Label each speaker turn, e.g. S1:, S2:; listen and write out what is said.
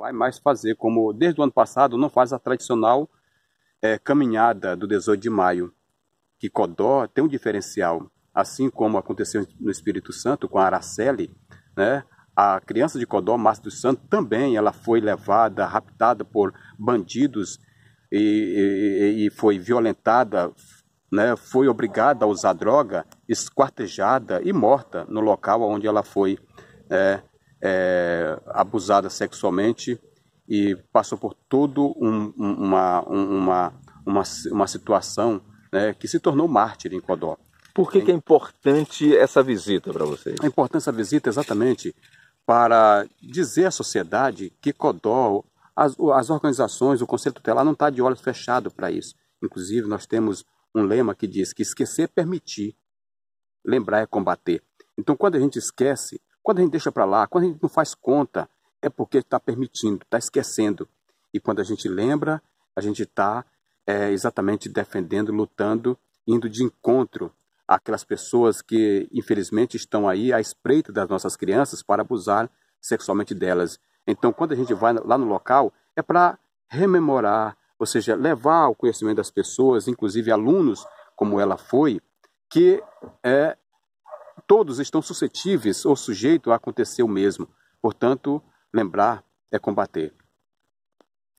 S1: vai mais fazer, como desde o ano passado não faz a tradicional é, caminhada do 18 de maio, que Codó tem um diferencial, assim como aconteceu no Espírito Santo com a Araceli, né? A criança de Codó, Márcio do Santo também ela foi levada, raptada por bandidos e, e, e foi violentada, né? foi obrigada a usar droga, esquartejada e morta no local onde ela foi é, é, abusada sexualmente e passou por toda um, uma, uma, uma, uma situação né, que se tornou mártir em Codó. Por que, que é importante essa visita para vocês? A importância da visita é exatamente para dizer à sociedade que Codó, as, as organizações, o Conselho Tutelar não está de olhos fechados para isso. Inclusive, nós temos um lema que diz que esquecer é permitir, lembrar é combater. Então, quando a gente esquece quando a gente deixa para lá, quando a gente não faz conta, é porque está permitindo, está esquecendo. E quando a gente lembra, a gente está é, exatamente defendendo, lutando, indo de encontro àquelas pessoas que, infelizmente, estão aí à espreita das nossas crianças para abusar sexualmente delas. Então, quando a gente vai lá no local, é para rememorar, ou seja, levar o conhecimento das pessoas, inclusive alunos, como ela foi, que é, todos estão suscetíveis ou sujeitos a acontecer o mesmo. Portanto, lembrar é combater.